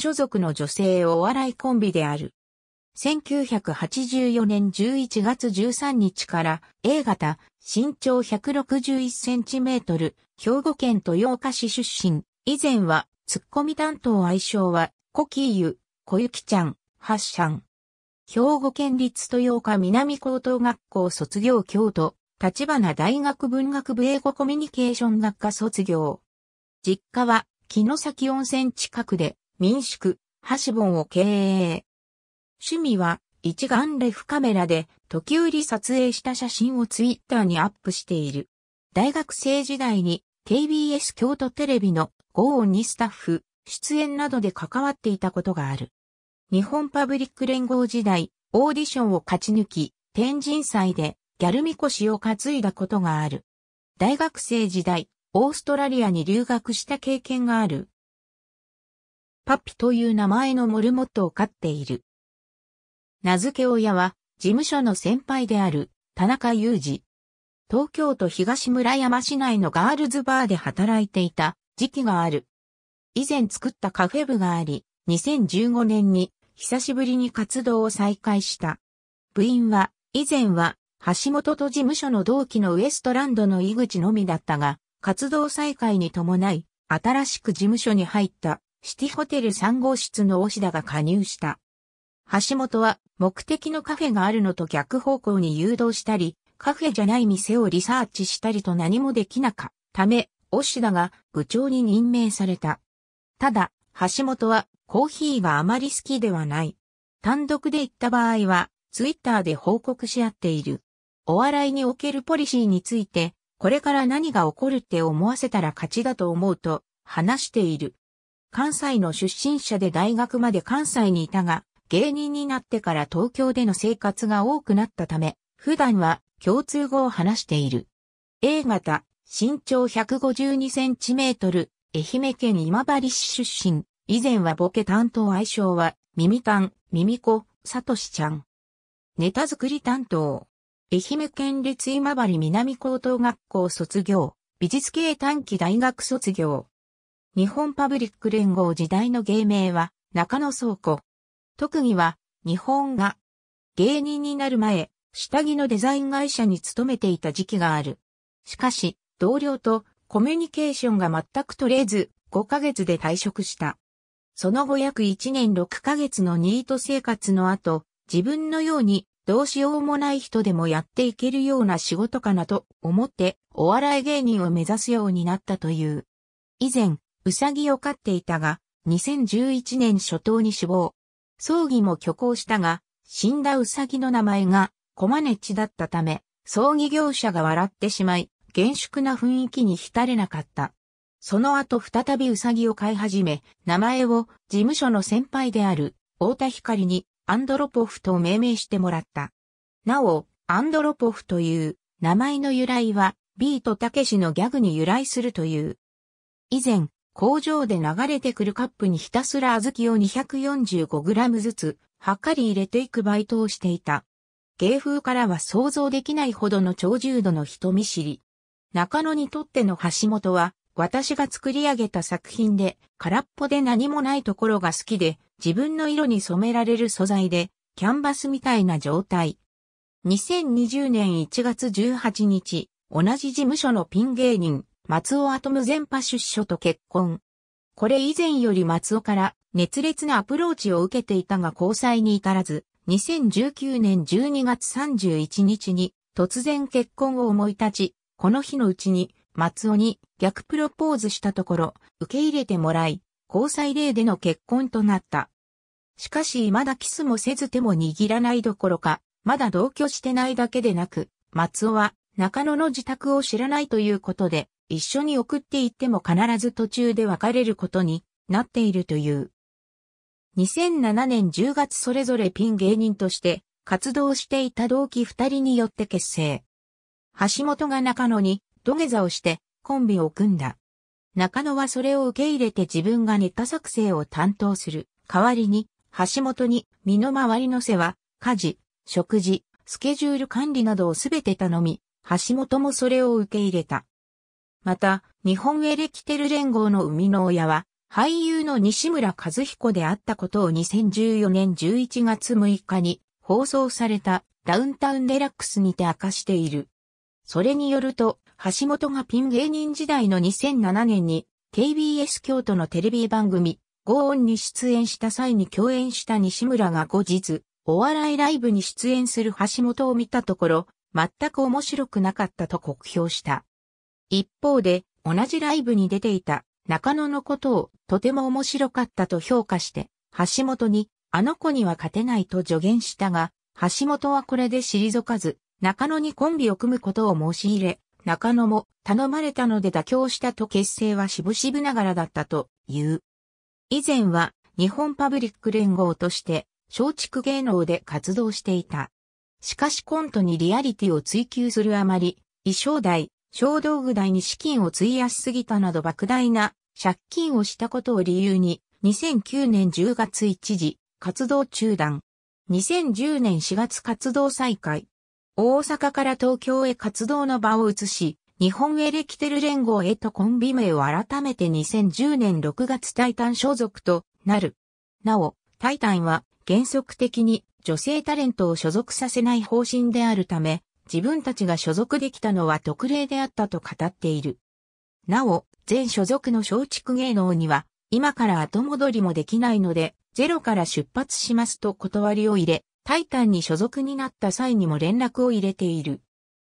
所属の女性お笑いコンビである。1984年11月13日から A 型、身長161センチメートル、兵庫県豊岡市出身、以前はツッコミ担当愛称は、コキーユ、小雪ちゃん、ハッシャン。兵庫県立豊岡南高等学校卒業京都、立花大学文学部英語コミュニケーション学科卒業。実家は、木の先温泉近くで、民宿、ハシボンを経営。趣味は一眼レフカメラで時折撮影した写真をツイッターにアップしている。大学生時代に KBS 京都テレビのゴーンにスタッフ、出演などで関わっていたことがある。日本パブリック連合時代、オーディションを勝ち抜き、天神祭でギャルみこしを担いだことがある。大学生時代、オーストラリアに留学した経験があるパピという名前のモルモットを飼っている。名付け親は、事務所の先輩である、田中裕二。東京都東村山市内のガールズバーで働いていた時期がある。以前作ったカフェ部があり、2015年に久しぶりに活動を再開した。部員は、以前は、橋本と事務所の同期のウエストランドの井口のみだったが、活動再開に伴い、新しく事務所に入ったシティホテル3号室の押田が加入した。橋本は目的のカフェがあるのと逆方向に誘導したり、カフェじゃない店をリサーチしたりと何もできなかったため、押田が部長に任命された。ただ、橋本はコーヒーがあまり好きではない。単独で行った場合は、ツイッターで報告し合っている。お笑いにおけるポリシーについて、これから何が起こるって思わせたら勝ちだと思うと話している。関西の出身者で大学まで関西にいたが、芸人になってから東京での生活が多くなったため、普段は共通語を話している。A 型、身長152センチメートル、愛媛県今治市出身、以前はボケ担当愛称は、耳たん、耳子、さとしちゃん。ネタ作り担当。愛媛県立今治南高等学校卒業、美術系短期大学卒業。日本パブリック連合時代の芸名は中野倉庫。特技は日本画。芸人になる前、下着のデザイン会社に勤めていた時期がある。しかし、同僚とコミュニケーションが全く取れず、5ヶ月で退職した。その後約1年6ヶ月のニート生活の後、自分のようにどうしようもない人でもやっていけるような仕事かなと思ってお笑い芸人を目指すようになったという。以前、ウサギを飼っていたが、2011年初頭に死亡。葬儀も挙行したが、死んだウサギの名前が、コマネチだったため、葬儀業者が笑ってしまい、厳粛な雰囲気に浸れなかった。その後再びウサギを飼い始め、名前を事務所の先輩である、太田光にアンドロポフと命名してもらった。なお、アンドロポフという名前の由来は、ビートたけしのギャグに由来するという。以前、工場で流れてくるカップにひたすら小豆を 245g ずつ、はかり入れていくバイトをしていた。芸風からは想像できないほどの超重度の人見知り。中野にとっての橋本は、私が作り上げた作品で、空っぽで何もないところが好きで、自分の色に染められる素材で、キャンバスみたいな状態。2020年1月18日、同じ事務所のピン芸人、松尾アトム全派出所と結婚。これ以前より松尾から熱烈なアプローチを受けていたが交際に至らず、2019年12月31日に突然結婚を思い立ち、この日のうちに松尾に逆プロポーズしたところ、受け入れてもらい、交際例での結婚となった。しかしまだキスもせず手も握らないどころか、まだ同居してないだけでなく、松尾は中野の自宅を知らないということで、一緒に送っていっても必ず途中で別れることになっているという。2007年10月それぞれピン芸人として活動していた同期二人によって結成。橋本が中野に土下座をしてコンビを組んだ。中野はそれを受け入れて自分がネタ作成を担当する。代わりに橋本に身の回りの世話、家事、食事、スケジュール管理などをすべて頼み、橋本もそれを受け入れた。また、日本エレキテル連合の生みの親は、俳優の西村和彦であったことを2014年11月6日に放送されたダウンタウンデラックスにて明かしている。それによると、橋本がピン芸人時代の2007年に KBS 京都のテレビ番組、ゴーンに出演した際に共演した西村が後日、お笑いライブに出演する橋本を見たところ、全く面白くなかったと酷評した。一方で、同じライブに出ていた中野のことをとても面白かったと評価して、橋本に、あの子には勝てないと助言したが、橋本はこれで退かず、中野にコンビを組むことを申し入れ、中野も頼まれたので妥協したと結成はしぶしぶながらだったという。以前は日本パブリック連合として松竹芸能で活動していた。しかしコントにリアリティを追求するあまり、衣装代、小道具代に資金を費やしすぎたなど莫大な借金をしたことを理由に、2009年10月一時、活動中断。2010年4月活動再開。大阪から東京へ活動の場を移し、日本エレキテル連合へとコンビ名を改めて2010年6月タイタン所属となる。なお、タイタンは原則的に女性タレントを所属させない方針であるため、自分たちが所属できたのは特例であったと語っている。なお、全所属の松竹芸能には、今から後戻りもできないので、ゼロから出発しますと断りを入れ、タイタンに所属になった際にも連絡を入れている。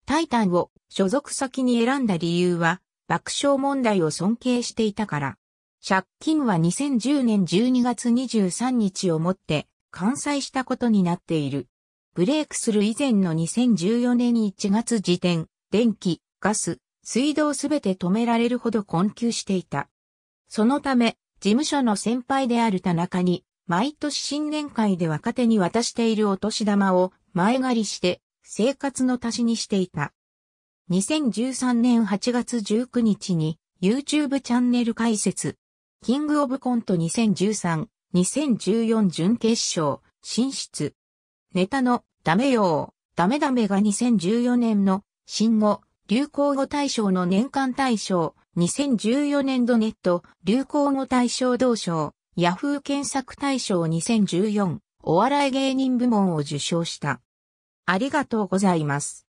タイタンを所属先に選んだ理由は、爆笑問題を尊敬していたから。借金は2010年12月23日をもって完済したことになっている。ブレイクする以前の2014年1月時点、電気、ガス、水道すべて止められるほど困窮していた。そのため、事務所の先輩である田中に、毎年新年会で若手に渡しているお年玉を前借りして、生活の足しにしていた。2013年8月19日に、YouTube チャンネル開設。キングオブコント2013、2014準決勝、進出。ネタのダメよダメダメが2014年の新語、流行語大賞の年間大賞、2014年度ネット、流行語大賞同賞、ヤフー検索大賞2014、お笑い芸人部門を受賞した。ありがとうございます。